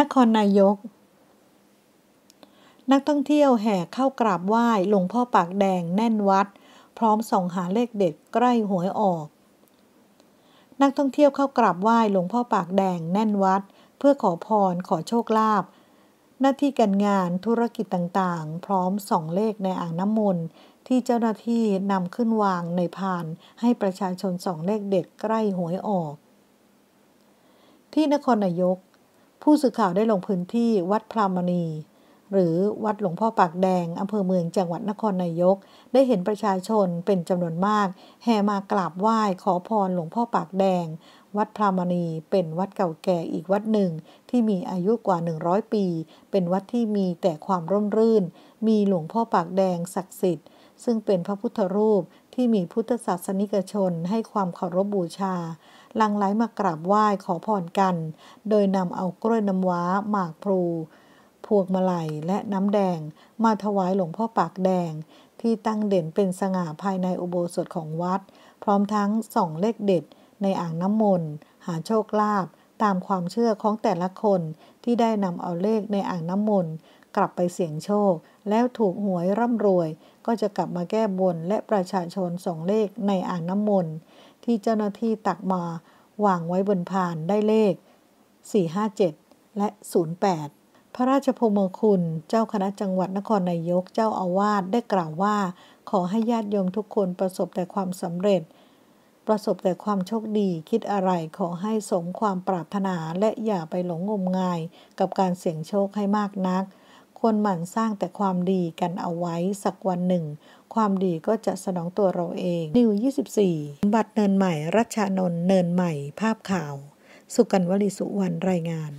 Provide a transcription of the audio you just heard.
นครนายก นักท่องเที่ยวแห่เข้ากราบไหว้หลวงพ่อปากแดงแน่นวัด พร้อมส่องหาเลขเด็ดใกล้หวยออก นักท่องเที่ยวเข้ากราบไหว้หลวงพ่อปากแดงแน่นวัด เพื่อขอพรขอโชคลาภ หน้าที่การงานธุรกิจต่าง ๆ พร้อมส่องเลขในอ่างน้ำมนต์ที่เจ้าหน้าที่นำขึ้นวางในพานให้ประชาชนส่องเลขเด็ดใกล้หวยออก ที่นครนายกผู้สื่อข่าวได้ลงพื้นที่วัดพรามณี หรือวัดหลวงพ่อปากแดงอำเภอเมืองจังหวัดนครนายก ได้เห็นประชาชนเป็นจำนวนมาก แห่มากราบไหว้ขอพรหลวงพ่อปากแดง วัดพรามณีเป็นวัดเก่าแก่อีกวัดหนึ่งที่มีอายุกว่า 100 ปีเป็นวัดที่มีแต่ความร่มรื่น มีหลวงพ่อปากแดงศักดิ์สิทธิซึ่งเป็นพระพุทธรูปที่มีพุทธศาสนิกชนให้ความเคารพบบูชา ลังไหลมากราบไหว้ขอพรกัน โดยนำเอากล้วยน้ำว้าหมากพลู พวงมาลัยและน้ำแดงมาถวายหลวงพ่อปากแดง ที่ตั้งเด่นเป็นสง่าภายในอุโบสถของวัด พร้อมทั้งส่องเลขเด็ดในอ่างน้ำมนต์หาโชคลาภตามความเชื่อของแต่ละคนที่ได้นำเอาเลขในอ่างน้ำมนต์กลับไปเสี่ยงโชค แล้วถูกหวยร่ำรวยก็จะกลับมาแก้บนและประชาชนส่งเลขในอ่างน้ำมนต์ที่เจ้าหน้าที่ตักมาวางไว้บนพานได้เลข 457 และ 08 พระราชพมคุณเจ้าคณะจังหวัดนครนายกเจ้าอาวาสได้กล่าวว่าขอให้ญาติโยมทุกคนประสบแต่ความสำเร็จ ประสบแต่ความโชคดีคิดอะไรขอให้สมความปรารถนาและอย่าไปหลงงมงาย กับการเสี่ยงโชคให้มากนักควรหมั่นสร้างแต่ความดีกันเอาไว้สักวันหนึ่ง ความดีก็จะสนองตัวเราเอง นิว 24 บัตรเนินใหม่ รัชานนท์เนินใหม่ ภาพข่าว สุกันวลีสุวรรณ รายงาน